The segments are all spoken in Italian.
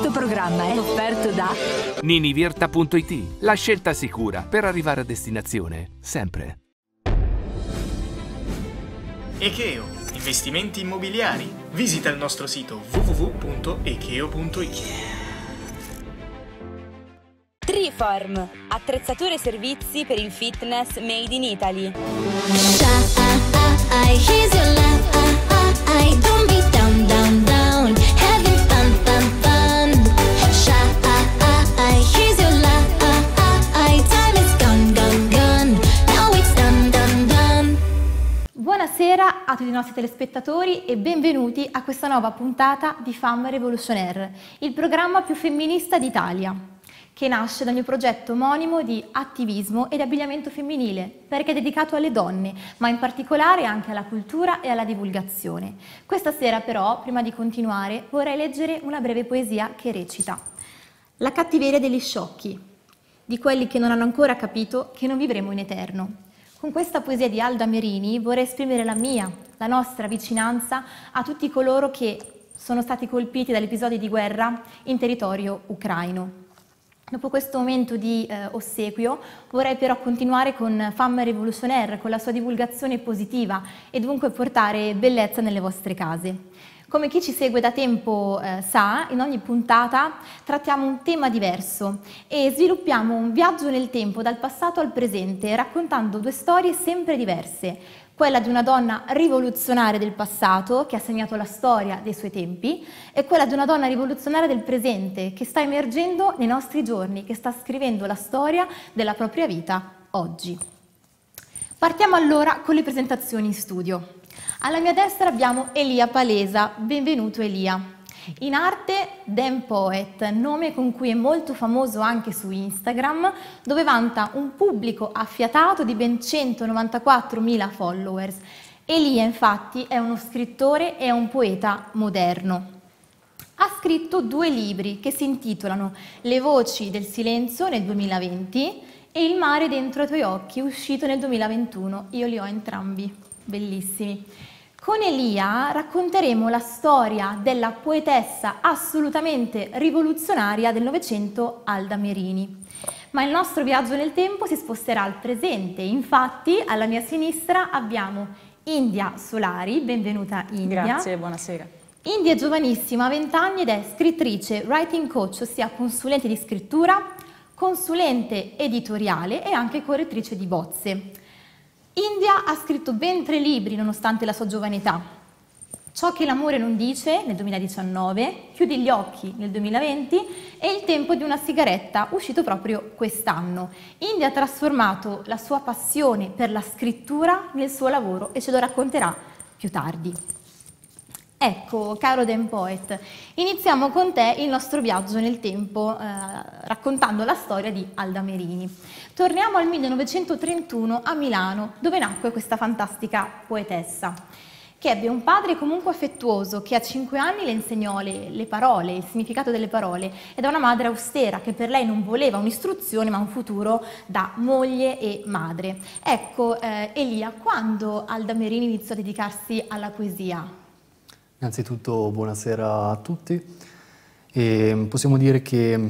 Questo programma è offerto da ninivirta.it, la scelta sicura per arrivare a destinazione, sempre. Echeo, investimenti immobiliari. Visita il nostro sito www.echeo.it. Triform, attrezzature e servizi per il fitness made in Italy. Buonasera a tutti i nostri telespettatori e benvenuti a questa nuova puntata di Femme Revolutionaire, il programma più femminista d'Italia, che nasce dal mio progetto omonimo di attivismo ed abbigliamento femminile, perché è dedicato alle donne, ma in particolare anche alla cultura e alla divulgazione. Questa sera però, prima di continuare, vorrei leggere una breve poesia che recita La cattiveria degli sciocchi, di quelli che non hanno ancora capito che non vivremo in eterno con questa poesia di Alda Merini vorrei esprimere la mia, la nostra vicinanza a tutti coloro che sono stati colpiti dagli episodi di guerra in territorio ucraino. Dopo questo momento di eh, ossequio vorrei però continuare con Femme Revolutionaire, con la sua divulgazione positiva e dunque portare bellezza nelle vostre case. Come chi ci segue da tempo eh, sa, in ogni puntata trattiamo un tema diverso e sviluppiamo un viaggio nel tempo dal passato al presente, raccontando due storie sempre diverse. Quella di una donna rivoluzionaria del passato che ha segnato la storia dei suoi tempi e quella di una donna rivoluzionaria del presente che sta emergendo nei nostri giorni, che sta scrivendo la storia della propria vita oggi. Partiamo allora con le presentazioni in studio. Alla mia destra abbiamo Elia Palesa, benvenuto Elia. In arte Dan Poet, nome con cui è molto famoso anche su Instagram, dove vanta un pubblico affiatato di ben 194.000 followers. Elia infatti è uno scrittore e un poeta moderno ha scritto due libri che si intitolano Le voci del silenzio nel 2020 e Il mare dentro i tuoi occhi, uscito nel 2021. Io li ho entrambi. Bellissimi. Con Elia racconteremo la storia della poetessa assolutamente rivoluzionaria del Novecento Alda Merini. Ma il nostro viaggio nel tempo si sposterà al presente, infatti alla mia sinistra abbiamo India Solari, benvenuta India. Grazie, buonasera. India è giovanissima, ha 20 anni ed è scrittrice, writing coach, ossia consulente di scrittura, consulente editoriale e anche correttrice di bozze. India ha scritto ben tre libri nonostante la sua giovane età. Ciò che l'amore non dice nel 2019, Chiudi gli occhi nel 2020 e Il tempo di una sigaretta uscito proprio quest'anno. India ha trasformato la sua passione per la scrittura nel suo lavoro e ce lo racconterà più tardi. Ecco, caro Dan Poet, iniziamo con te il nostro viaggio nel tempo eh, raccontando la storia di Alda Merini. Torniamo al 1931 a Milano, dove nacque questa fantastica poetessa, che ebbe un padre comunque affettuoso che a cinque anni le insegnò le, le parole, il significato delle parole, ed una madre austera che per lei non voleva un'istruzione ma un futuro da moglie e madre. Ecco, eh, Elia, quando Alda Merini iniziò a dedicarsi alla poesia? Innanzitutto buonasera a tutti. E mm, possiamo dire che mm,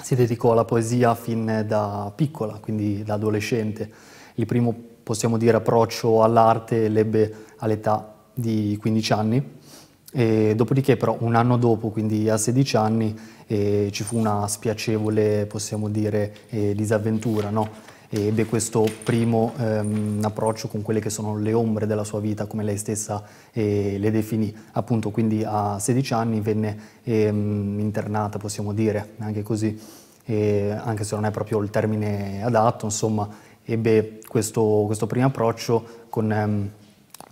si dedicò alla poesia fin da piccola, quindi da adolescente. Il primo, possiamo dire, approccio all'arte l'ebbe all'età di 15 anni. E dopodiché però un anno dopo, quindi a 16 anni, eh, ci fu una spiacevole, possiamo dire, eh, disavventura. No? e ebbe questo primo ehm, approccio con quelle che sono le ombre della sua vita, come lei stessa eh, le definì. Appunto, quindi a 16 anni venne ehm, internata, possiamo dire, anche così, eh, anche se non è proprio il termine adatto, insomma, ebbe questo, questo primo approccio con ehm,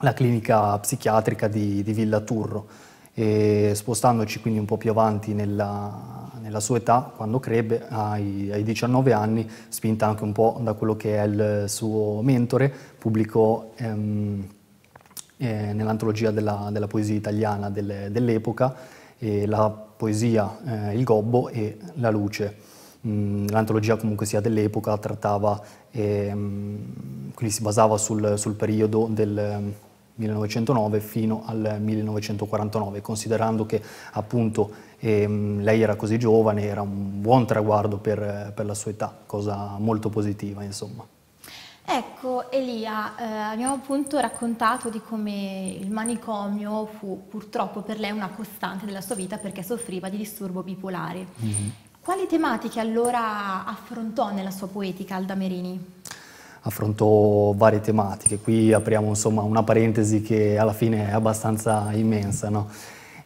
la clinica psichiatrica di, di Villa Turro. E spostandoci quindi un po' più avanti nella, la sua età, quando crebbe, ai, ai 19 anni, spinta anche un po' da quello che è il suo mentore, pubblicò ehm, eh, nell'antologia della, della, poesia italiana del, dell'epoca eh, la poesia eh, Il Gobbo e La Luce mm, l'antologia comunque sia dell'epoca trattava, ehm, quindi si basava sul, sul, periodo del 1909 fino al 1949, considerando che appunto e, mm, lei era così giovane, era un buon traguardo per, per la sua età, cosa molto positiva insomma. Ecco Elia, eh, abbiamo appunto raccontato di come il manicomio fu purtroppo per lei una costante della sua vita perché soffriva di disturbo bipolare. Mm -hmm. Quali tematiche allora affrontò nella sua poetica Alda Merini? Affrontò varie tematiche, qui apriamo insomma una parentesi che alla fine è abbastanza immensa. No?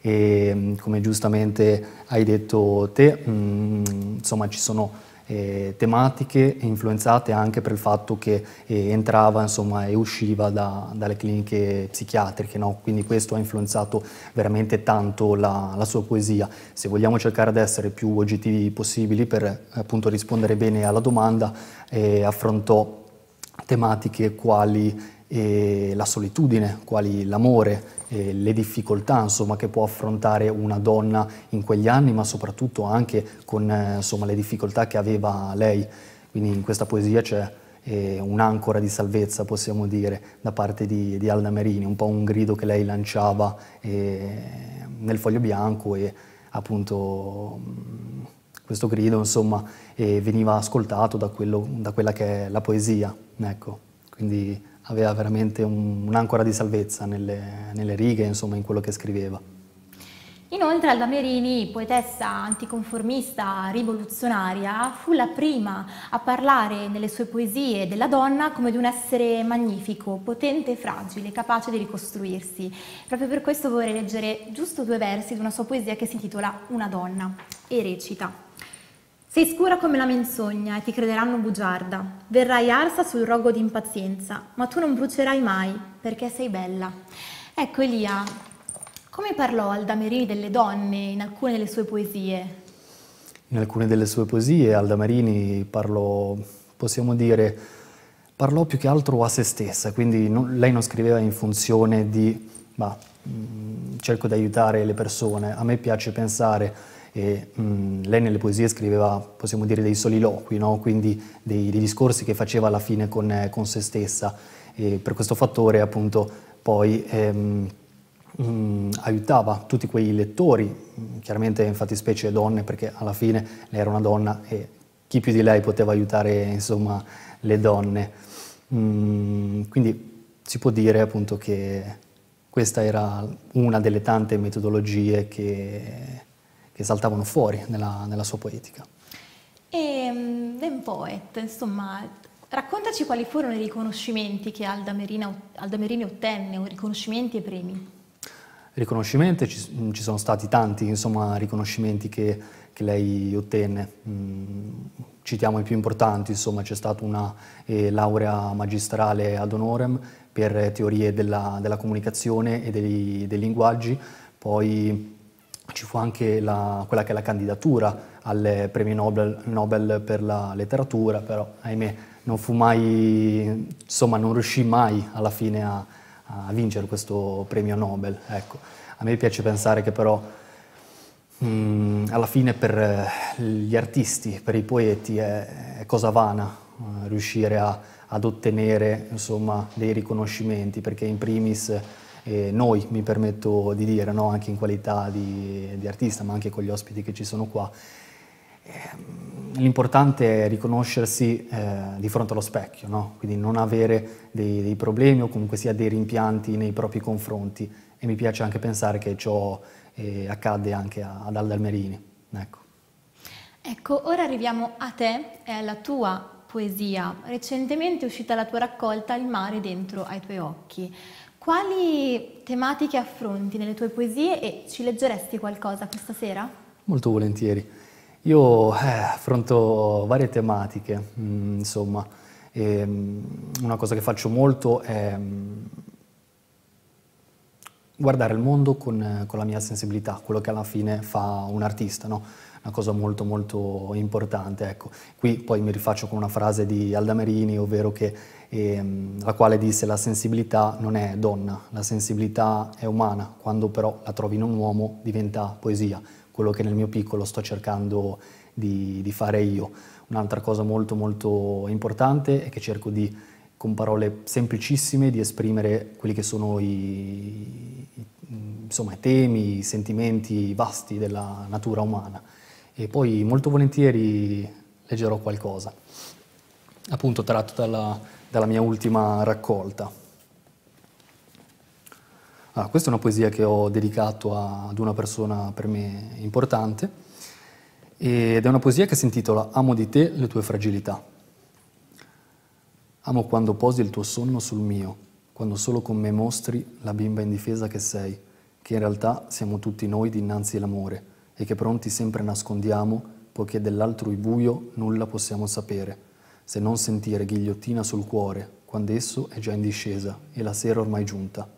e come giustamente hai detto te, mh, mm, insomma ci sono eh, tematiche influenzate anche per il fatto che eh, entrava insomma, e usciva da, dalle cliniche psichiatriche, no? quindi questo ha influenzato veramente tanto la, la, sua poesia. Se vogliamo cercare di essere più oggettivi possibili per appunto rispondere bene alla domanda, eh, affrontò tematiche quali e la solitudine, quali l'amore, eh, le difficoltà insomma, che può affrontare una donna in quegli anni, ma soprattutto anche con eh, insomma, le difficoltà che aveva lei. Quindi in questa poesia c'è eh, un'ancora di salvezza, possiamo dire, da parte di, di, Alda Merini, un po' un grido che lei lanciava eh, nel foglio bianco e appunto mm, questo grido insomma, veniva ascoltato da, quello, da, quella che è la poesia. Ecco, quindi aveva veramente un'ancora di salvezza nelle, nelle righe, insomma, in quello che scriveva. Inoltre Alda Merini, poetessa anticonformista rivoluzionaria, fu la prima a parlare nelle sue poesie della donna come di un essere magnifico, potente e fragile, capace di ricostruirsi. Proprio per questo vorrei leggere giusto due versi di una sua poesia che si intitola Una donna e recita sei scura come la menzogna e ti crederanno bugiarda. Verrai arsa sul rogo di impazienza, ma tu non brucerai mai perché sei bella. Ecco Elia, come parlò Aldamarini delle donne in alcune delle sue poesie? In alcune delle sue poesie Aldamarini parlò, possiamo dire, parlò più che altro a se stessa, quindi non, lei non scriveva in funzione di, ma mh, mm, cerco di aiutare le persone, a me piace pensare e, mh, lei nelle poesie scriveva, possiamo dire, dei soliloqui, no? quindi dei, dei, discorsi che faceva alla fine con, eh, con se stessa. E per questo fattore, appunto, poi ehm, mh, aiutava tutti quei lettori, chiaramente in specie donne, perché alla fine lei era una donna e chi più di lei poteva aiutare insomma, le donne. Mm, quindi si può dire appunto che questa era una delle tante metodologie che che saltavano fuori nella, nella sua poetica. E ehm, Den Poet, insomma, raccontaci quali furono i riconoscimenti che Alda, Merina, Alda Merini ottenne, o riconoscimenti e premi. Riconoscimenti, ci, mm, ci sono stati tanti insomma, riconoscimenti che, che, lei ottenne. Mm, citiamo i più importanti, insomma, c'è stata una eh, laurea magistrale ad honorem per teorie della, della comunicazione e dei, dei linguaggi, poi ci fu anche la, quella che è la candidatura al premio Nobel, Nobel, per la letteratura, però ahimè non fu mai, insomma non riuscì mai alla fine a, a vincere questo premio Nobel. Ecco. A me piace pensare che però mh, mm, alla fine per eh, gli artisti, per i poeti è, è cosa vana eh, riuscire a, ad ottenere insomma, dei riconoscimenti, perché in primis eh, noi, mi permetto di dire, no? anche in qualità di, di, artista, ma anche con gli ospiti che ci sono qua. Ehm, l'importante è riconoscersi eh, di fronte allo specchio, no? quindi non avere dei, dei, problemi o comunque sia dei rimpianti nei propri confronti e mi piace anche pensare che ciò eh, accade anche ad Alda Almerini. Ecco. ecco, ora arriviamo a te e alla tua poesia. Recentemente è uscita la tua raccolta Il mare dentro ai tuoi occhi. Quali tematiche affronti nelle tue poesie e ci leggeresti qualcosa questa sera? Molto volentieri. Io eh, affronto varie tematiche, mh, mm, insomma. E, ehm, mh, una cosa che faccio molto è mh, mm, guardare il mondo con, con, la mia sensibilità, quello che alla fine fa un artista, no? una cosa molto molto importante. Ecco. Qui poi mi rifaccio con una frase di Aldamerini, ovvero che ehm, la quale disse la sensibilità non è donna, la sensibilità è umana, quando però la trovi in un uomo diventa poesia, quello che nel mio piccolo sto cercando di, di fare io. Un'altra cosa molto molto importante è che cerco di con parole semplicissime di esprimere quelli che sono i, insomma, i temi, i sentimenti vasti della natura umana. E poi molto volentieri leggerò qualcosa, appunto tratto dalla dalla mia ultima raccolta. Allora, ah, questa è una poesia che ho dedicato a, ad una persona per me importante ed è una poesia che si intitola Amo di te le tue fragilità. Amo quando posi il tuo sonno sul mio, quando solo con me mostri la bimba indifesa che sei, che in realtà siamo tutti noi dinanzi all'amore e che pronti sempre nascondiamo, poiché dell'altrui buio nulla possiamo sapere se non sentire ghigliottina sul cuore, quando esso è già in discesa e la sera ormai giunta.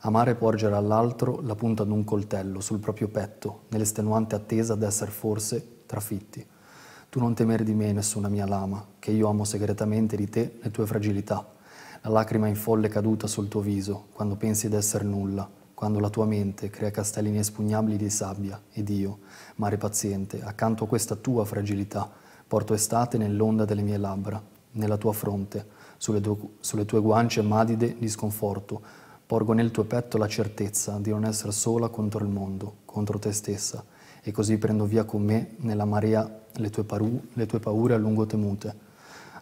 Amare porgere all'altro la punta d'un coltello sul proprio petto, nell'estenuante attesa d'essere forse trafitti. Tu non temere di me nessuna mia lama, che io amo segretamente di te le tue fragilità. La lacrima in folle caduta sul tuo viso, quando pensi d'essere nulla, quando la tua mente crea castelli inespugnabili di sabbia, ed io, mare paziente, accanto a questa tua fragilità, Porto estate nell'onda delle mie labbra, nella tua fronte, sulle, tu sulle tue guance madide di sconforto. Porgo nel tuo petto la certezza di non essere sola contro il mondo, contro te stessa, e così prendo via con me nella marea le tue, le tue paure a lungo temute.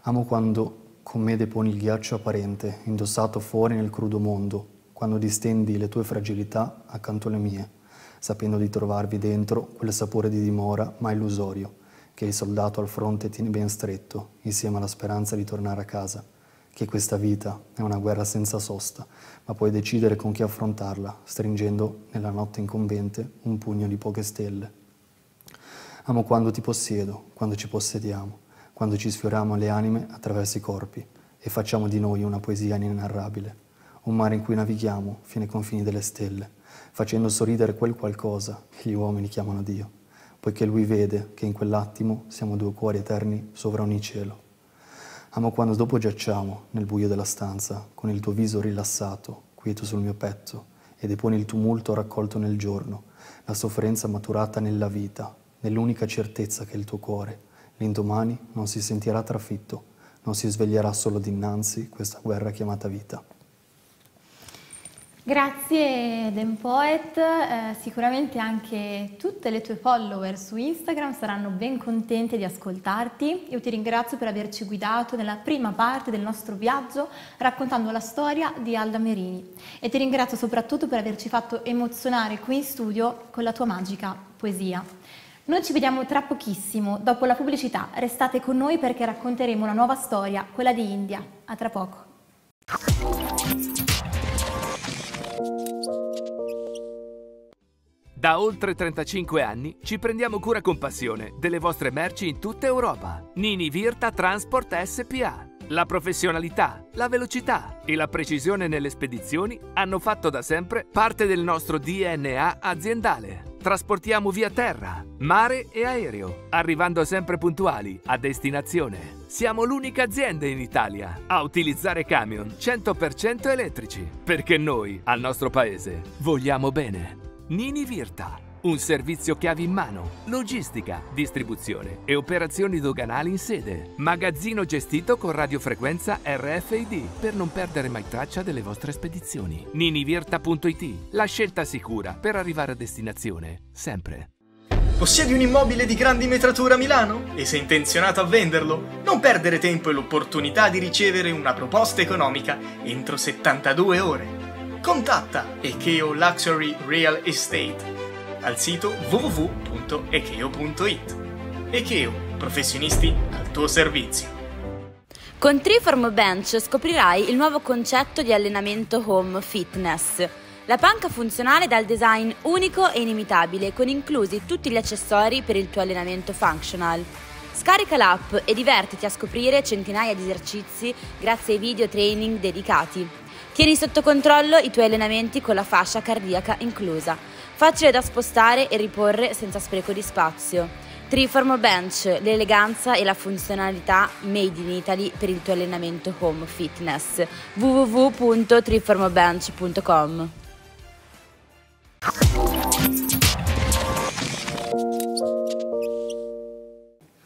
Amo quando con me deponi il ghiaccio apparente, indossato fuori nel crudo mondo, quando distendi le tue fragilità accanto alle mie, sapendo di trovarvi dentro quel sapore di dimora ma illusorio che il soldato al fronte tiene ben stretto, insieme alla speranza di tornare a casa, che questa vita è una guerra senza sosta, ma puoi decidere con chi affrontarla, stringendo nella notte incombente un pugno di poche stelle. Amo quando ti possiedo, quando ci possediamo, quando ci sfioriamo le anime attraverso i corpi e facciamo di noi una poesia inenarrabile, un mare in cui navighiamo fino ai confini delle stelle, facendo sorridere quel qualcosa che gli uomini chiamano Dio poiché Lui vede che in quell'attimo siamo due cuori eterni sovra ogni cielo. Amo quando dopo giacciamo nel buio della stanza, con il tuo viso rilassato, quieto sul mio petto, e deponi il tumulto raccolto nel giorno, la sofferenza maturata nella vita, nell'unica certezza che il tuo cuore, l'indomani, non si sentirà trafitto, non si sveglierà solo dinanzi questa guerra chiamata vita. Grazie Den Poet, eh, sicuramente anche tutte le tue follower su Instagram saranno ben contente di ascoltarti. Io ti ringrazio per averci guidato nella prima parte del nostro viaggio raccontando la storia di Alda Merini e ti ringrazio soprattutto per averci fatto emozionare qui in studio con la tua magica poesia. Noi ci vediamo tra pochissimo, dopo la pubblicità. Restate con noi perché racconteremo una nuova storia, quella di India. A tra poco. Da oltre 35 anni ci prendiamo cura con passione delle vostre merci in tutta Europa. Nini Virta Transport SPA. La professionalità, la velocità e la precisione nelle spedizioni hanno fatto da sempre parte del nostro DNA aziendale. Trasportiamo via terra, mare e aereo, arrivando sempre puntuali a destinazione. Siamo l'unica azienda in Italia a utilizzare camion 100% elettrici, perché noi al nostro paese vogliamo bene. Nini Virta, un servizio chiavi in mano, logistica, distribuzione e operazioni doganali in sede. Magazzino gestito con radiofrequenza RFID per non perdere mai traccia delle vostre spedizioni. ninivirta.it, la scelta sicura per arrivare a destinazione, sempre. Possiedi un immobile di grande metratura a Milano? E sei intenzionato a venderlo? Non perdere tempo e l'opportunità di ricevere una proposta economica entro 72 ore contatta Echeo Luxury Real Estate al sito www.echeo.it. Echeo, professionisti al tuo servizio. Con Triform Bench scoprirai il nuovo concetto di allenamento home fitness. La panca funzionale dal design unico e inimitabile, con inclusi tutti gli accessori per il tuo allenamento functional. Scarica l'app e divertiti a scoprire centinaia di esercizi grazie ai video training dedicati. Tieni sotto controllo i tuoi allenamenti con la fascia cardiaca inclusa, facile da spostare e riporre senza spreco di spazio. Triform Bench, l'eleganza e la funzionalità made in Italy per il tuo allenamento home fitness. www.triformbench.com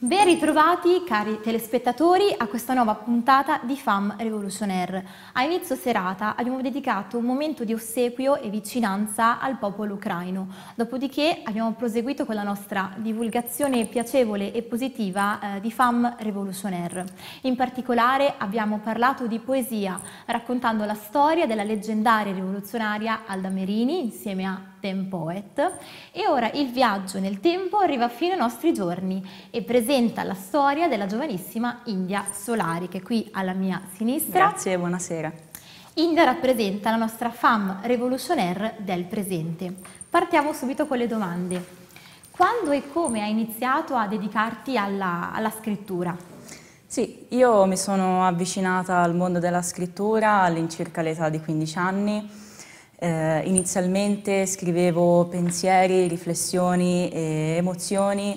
Ben ritrovati cari telespettatori a questa nuova puntata di FAM Revolutionaire. A inizio serata abbiamo dedicato un momento di ossequio e vicinanza al popolo ucraino, dopodiché abbiamo proseguito con la nostra divulgazione piacevole e positiva eh, di FAM Revolutionaire. In particolare abbiamo parlato di poesia, raccontando la storia della leggendaria rivoluzionaria Alda Merini insieme a Manhattan Poet e ora il viaggio nel tempo arriva fino ai nostri giorni e presenta la storia della giovanissima India Solari che è qui alla mia sinistra. Grazie e buonasera. India rappresenta la nostra femme revolutionaire del presente. Partiamo subito con le domande. Quando e come hai iniziato a dedicarti alla, alla scrittura? Sì, io mi sono avvicinata al mondo della scrittura all'incirca l'età di 15 anni eh, inizialmente scrivevo pensieri, riflessioni e emozioni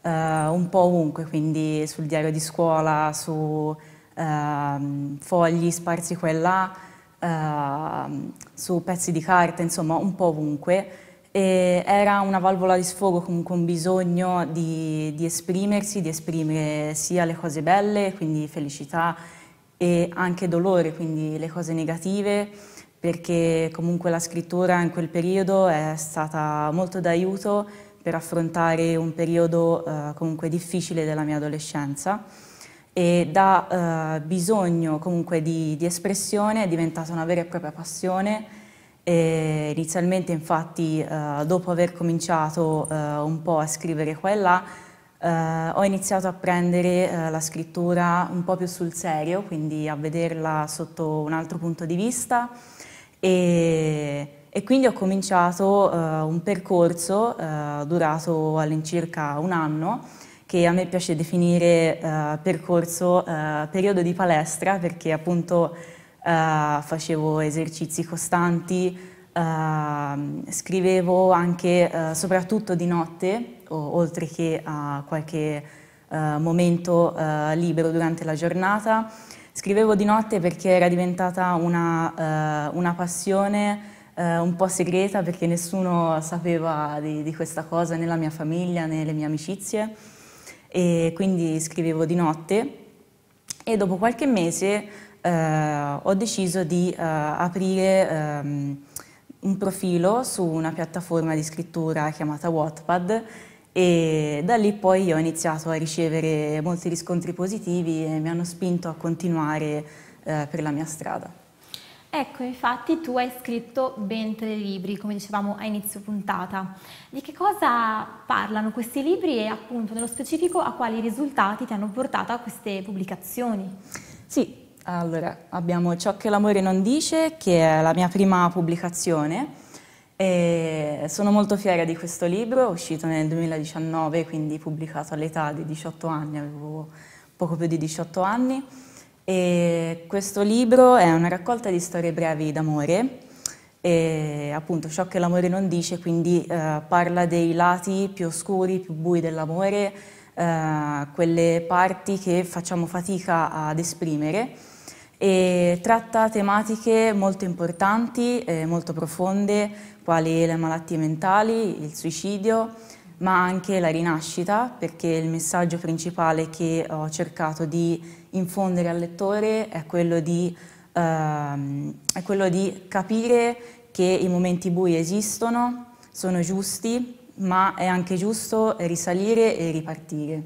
eh, un po' ovunque, quindi sul diario di scuola, su ehm, fogli sparsi qua e là, ehm, su pezzi di carta, insomma un po' ovunque. E era una valvola di sfogo, comunque un bisogno di, di, esprimersi, di esprimere sia le cose belle, quindi felicità, e anche dolore, quindi le cose negative perché comunque la scrittura in quel periodo è stata molto d'aiuto per affrontare un periodo eh, comunque difficile della mia adolescenza e da eh, bisogno comunque di, di, espressione è diventata una vera e propria passione e inizialmente infatti eh, dopo aver cominciato eh, un po' a scrivere qua e là eh, ho iniziato a prendere eh, la scrittura un po' più sul serio, quindi a vederla sotto un altro punto di vista e, e quindi ho cominciato uh, un percorso uh, durato all'incirca un anno che a me piace definire uh, percorso periodo di palestra perché appunto facevo esercizi costanti, ehm, scrivevo anche soprattutto di notte o, oltre che a qualche momento libero durante la giornata Scrivevo di notte perché era diventata una, eh, una passione eh, un po' segreta perché nessuno sapeva di, di, questa cosa, né la mia famiglia né le mie amicizie e quindi scrivevo di notte e dopo qualche mese eh, ho deciso di eh, aprire ehm, un profilo su una piattaforma di scrittura chiamata Wattpad e da lì poi ho iniziato a ricevere molti riscontri positivi e mi hanno spinto a continuare eh, per la mia strada. Ecco, infatti tu hai scritto ben tre libri, come dicevamo a inizio puntata. Di che cosa parlano questi libri e appunto nello specifico a quali risultati ti hanno portato a queste pubblicazioni? Sì, allora abbiamo Ciò che l'amore non dice, che è la mia prima pubblicazione e sono molto fiera di questo libro, uscito nel 2019, quindi pubblicato all'età di 18 anni, avevo poco più di 18 anni. E questo libro è una raccolta di storie brevi d'amore, e appunto ciò che l'amore non dice, quindi eh, parla dei lati più oscuri, più bui dell'amore, eh, quelle parti che facciamo fatica ad esprimere e tratta tematiche molto importanti, eh, molto profonde, quali le malattie mentali, il suicidio, ma anche la rinascita, perché il messaggio principale che ho cercato di infondere al lettore è quello di, ehm, è quello di capire che i momenti bui esistono, sono giusti, ma è anche giusto risalire e ripartire.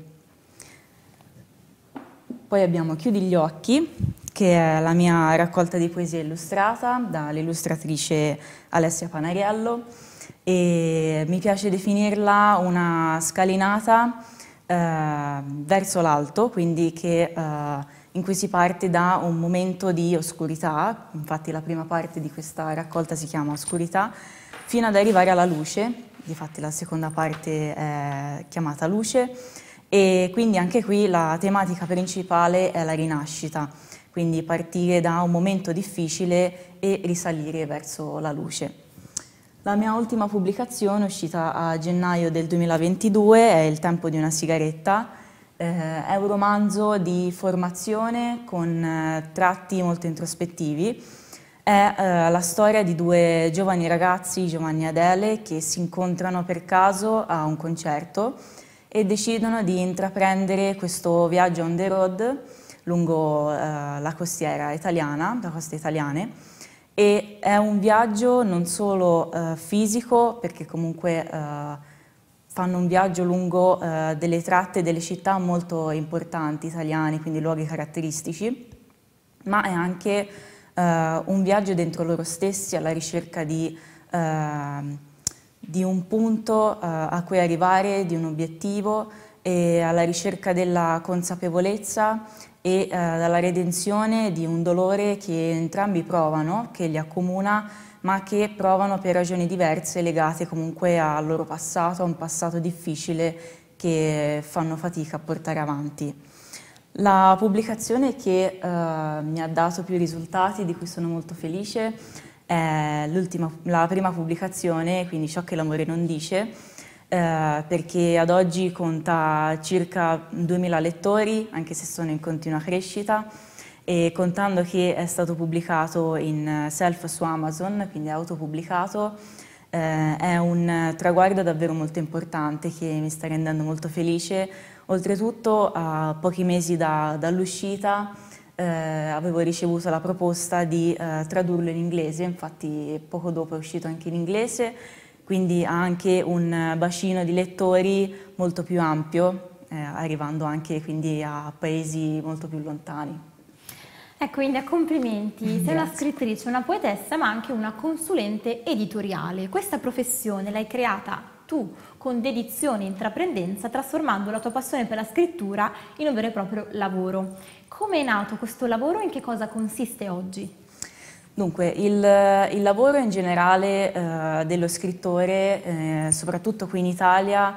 Poi abbiamo Chiudi gli occhi, che è la mia raccolta di poesia illustrata dall'illustratrice Alessia Panariello e mi piace definirla una scalinata eh, verso l'alto, quindi che, eh, in cui si parte da un momento di oscurità, infatti la prima parte di questa raccolta si chiama Oscurità, fino ad arrivare alla luce, infatti la seconda parte è chiamata Luce, e quindi anche qui la tematica principale è la rinascita quindi partire da un momento difficile e risalire verso la luce. La mia ultima pubblicazione, uscita a gennaio del 2022, è Il tempo di una sigaretta, eh, è un romanzo di formazione con eh, tratti molto introspettivi, è eh, la storia di due giovani ragazzi, Giovanni e Adele, che si incontrano per caso a un concerto e decidono di intraprendere questo viaggio on the road lungo eh, la costiera italiana, le coste italiane e è un viaggio non solo eh, fisico perché comunque eh, fanno un viaggio lungo eh, delle tratte delle città molto importanti italiane, quindi luoghi caratteristici, ma è anche eh, un viaggio dentro loro stessi alla ricerca di ehm, di un punto uh, a cui arrivare, di un obiettivo e alla ricerca della consapevolezza e eh, dalla redenzione di un dolore che entrambi provano, che li accomuna, ma che provano per ragioni diverse legate comunque al loro passato, a un passato difficile che fanno fatica a portare avanti. La pubblicazione che eh, mi ha dato più risultati, di cui sono molto felice, è la prima pubblicazione, quindi Ciò che l'amore non dice, eh, perché ad oggi conta circa 2.000 lettori, anche se sono in continua crescita, e contando che è stato pubblicato in eh, self su Amazon, quindi autopubblicato, eh, è un traguardo davvero molto importante che mi sta rendendo molto felice. Oltretutto, a pochi mesi da, dall'uscita, eh, avevo ricevuto la proposta di eh, tradurlo in inglese, infatti poco dopo è uscito anche in inglese quindi ha anche un eh, bacino di lettori molto più ampio, eh, arrivando anche quindi a paesi molto più lontani. Ecco Ilia, complimenti, sei Grazie. una scrittrice, una poetessa ma anche una consulente editoriale. Questa professione l'hai creata tu con dedizione e intraprendenza trasformando la tua passione per la scrittura in un vero e proprio lavoro. Come è nato questo lavoro e in che cosa consiste oggi? Dunque, il, il, lavoro in generale eh, dello scrittore, eh, soprattutto qui in Italia,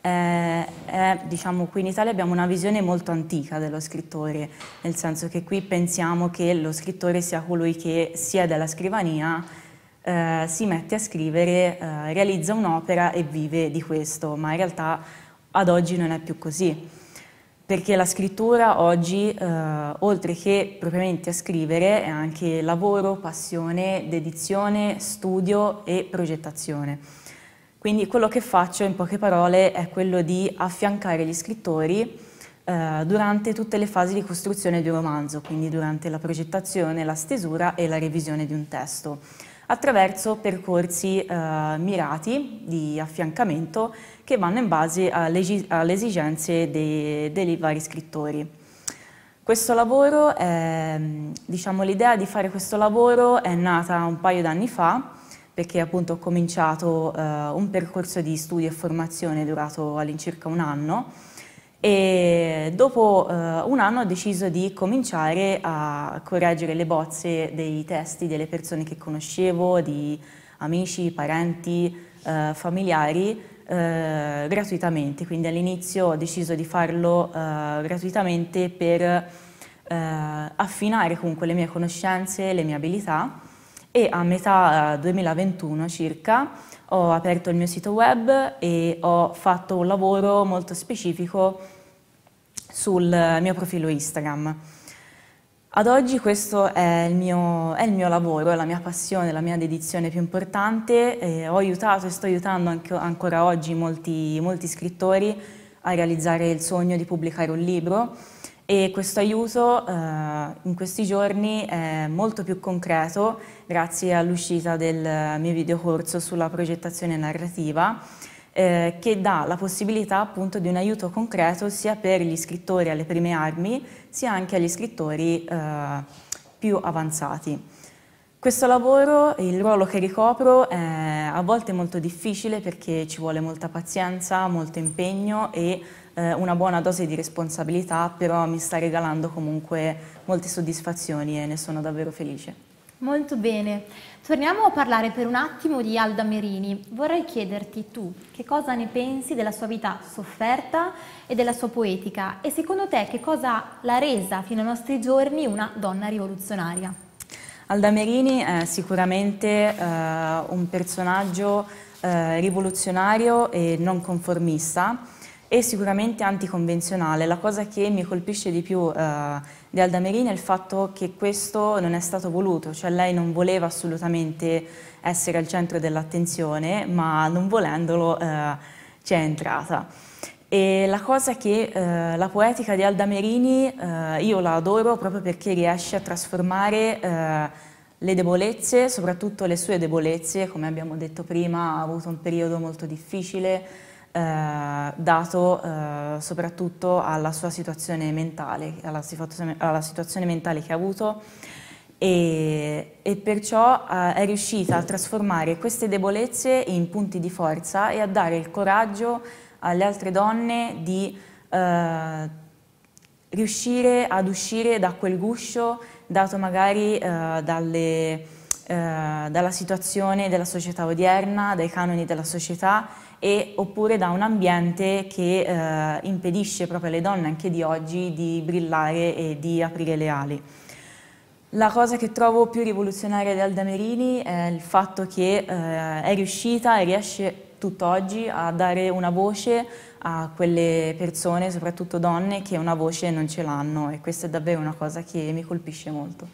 eh, è, diciamo, qui in Italia abbiamo una visione molto antica dello scrittore, nel senso che qui pensiamo che lo scrittore sia colui che siede alla scrivania, eh, si mette a scrivere, eh, realizza un'opera e vive di questo, ma in realtà ad oggi non è più così perché la scrittura oggi, eh, oltre che propriamente a scrivere, è anche lavoro, passione, dedizione, studio e progettazione. Quindi quello che faccio in poche parole è quello di affiancare gli scrittori eh, durante tutte le fasi di costruzione di un romanzo, quindi durante la progettazione, la stesura e la revisione di un testo attraverso percorsi eh, mirati di affiancamento che vanno in base alle, alle esigenze dei, dei, vari scrittori. Questo lavoro, è, diciamo l'idea di fare questo lavoro è nata un paio d'anni fa perché appunto ho cominciato eh, un percorso di studio e formazione durato all'incirca un anno e dopo eh, un anno ho deciso di cominciare a correggere le bozze dei testi delle persone che conoscevo, di amici, parenti, eh, familiari, eh, gratuitamente. Quindi all'inizio ho deciso di farlo eh, gratuitamente per eh, affinare comunque le mie conoscenze, le mie abilità e a metà 2021 eh, circa ho aperto il mio sito web e ho fatto un lavoro molto specifico sul mio profilo Instagram. Ad oggi questo è il, mio, è il mio lavoro, è la mia passione, la mia dedizione più importante. Eh, ho aiutato e sto aiutando anche, ancora oggi molti, molti scrittori a realizzare il sogno di pubblicare un libro e questo aiuto eh, in questi giorni è molto più concreto grazie all'uscita del mio videocorso sulla progettazione narrativa eh, che dà la possibilità appunto di un aiuto concreto sia per gli scrittori alle prime armi sia anche agli scrittori eh, più avanzati. Questo lavoro, il ruolo che ricopro, è a volte molto difficile perché ci vuole molta pazienza, molto impegno e eh, una buona dose di responsabilità, però mi sta regalando comunque molte soddisfazioni e ne sono davvero felice. Molto bene, torniamo a parlare per un attimo di Alda Merini. Vorrei chiederti tu che cosa ne pensi della sua vita sofferta e della sua poetica e secondo te che cosa l'ha resa fino ai nostri giorni una donna rivoluzionaria? Alda Merini è sicuramente eh, un personaggio eh, rivoluzionario e non conformista e sicuramente anticonvenzionale. La cosa che mi colpisce di più eh, di Alda Merini è il fatto che questo non è stato voluto, cioè lei non voleva assolutamente essere al centro dell'attenzione, ma non volendolo eh, ci è entrata. E la cosa che eh, la poetica di Alda Merini eh, io la adoro proprio perché riesce a trasformare eh, le debolezze, soprattutto le sue debolezze, come abbiamo detto prima, ha avuto un periodo molto difficile, eh, dato eh, soprattutto alla sua situazione mentale, alla situazione, alla situazione mentale che ha avuto e, e perciò eh, è riuscita a trasformare queste debolezze in punti di forza e a dare il coraggio alle altre donne di eh, riuscire ad uscire da quel guscio dato magari eh, dalle, dalla situazione della società odierna, dai canoni della società e, oppure da un ambiente che eh, impedisce proprio alle donne anche di oggi di brillare e di aprire le ali. La cosa che trovo più rivoluzionaria di Alda Merini è il fatto che eh, è riuscita e riesce tutt'oggi a dare una voce a quelle persone, soprattutto donne, che una voce non ce l'hanno e questa è davvero una cosa che mi colpisce molto.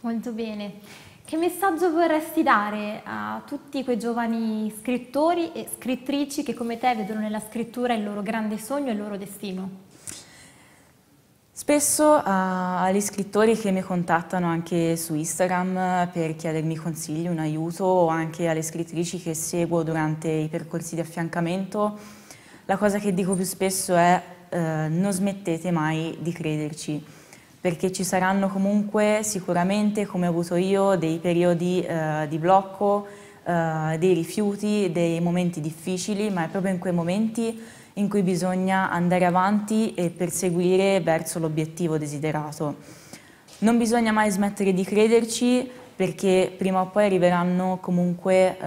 Molto bene. Che messaggio vorresti dare a tutti quei giovani scrittori e scrittrici che come te vedono nella scrittura il loro grande sogno e il loro destino? Spesso uh, agli scrittori che mi contattano anche su Instagram eh, per chiedermi consigli, un aiuto, o anche alle scrittrici che seguo durante i percorsi di affiancamento, la cosa che dico più spesso è uh, non smettete mai di crederci perché ci saranno comunque sicuramente, come ho avuto io, dei periodi eh, di blocco, eh, dei rifiuti, dei momenti difficili, ma è proprio in quei momenti in cui bisogna andare avanti e perseguire verso l'obiettivo desiderato. Non bisogna mai smettere di crederci perché prima o poi comunque, eh,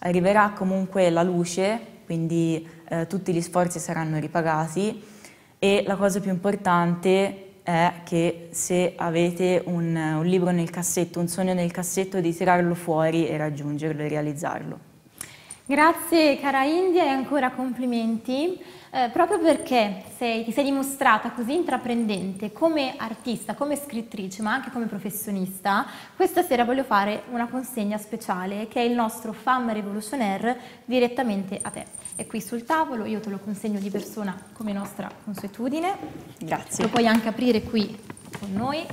arriverà comunque la luce, quindi eh, tutti gli sforzi saranno ripagati e la cosa più importante è che se avete un, un libro nel cassetto, un sogno nel cassetto, di tirarlo fuori e raggiungerlo e realizzarlo. Grazie cara India e ancora complimenti, eh, proprio perché sei, ti sei dimostrata così intraprendente come artista, come scrittrice, ma anche come professionista, questa sera voglio fare una consegna speciale che è il nostro FAM Revolutionaire direttamente a te. È qui sul tavolo, io te lo consegno di persona come nostra consuetudine. Grazie. Lo puoi anche aprire qui con noi.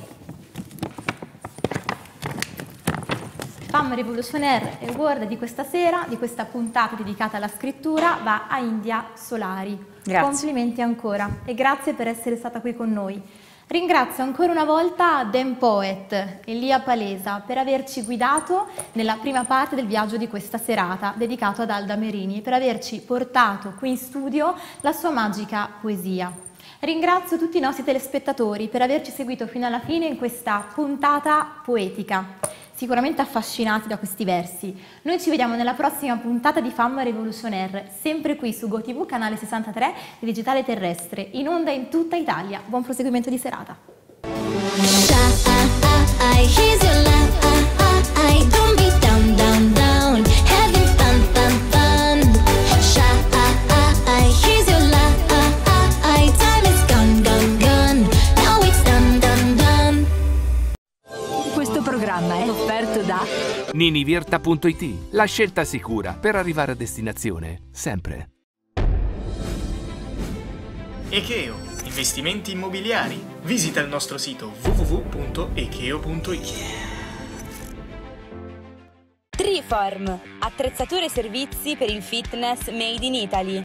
Spam Revolutionaire Award di questa sera, di questa puntata dedicata alla scrittura, va a India Solari. Grazie. Complimenti ancora e grazie per essere stata qui con noi. Ringrazio ancora una volta Dan Poet, e Lia Palesa, per averci guidato nella prima parte del viaggio di questa serata dedicato ad Alda Merini e per averci portato qui in studio la sua magica poesia. Ringrazio tutti i nostri telespettatori per averci seguito fino alla fine in questa puntata poetica sicuramente affascinati da questi versi. Noi ci vediamo nella prossima puntata di Fama Revolutionaire, sempre qui su GoTV, canale 63 di Digitale Terrestre, in onda in tutta Italia. Buon proseguimento di serata. programma è offerto da ninivirta.it, la scelta sicura per arrivare a destinazione, sempre. Echeo, investimenti immobiliari. Visita il nostro sito www.echeo.it. Triform, attrezzature e servizi per il fitness made in Italy.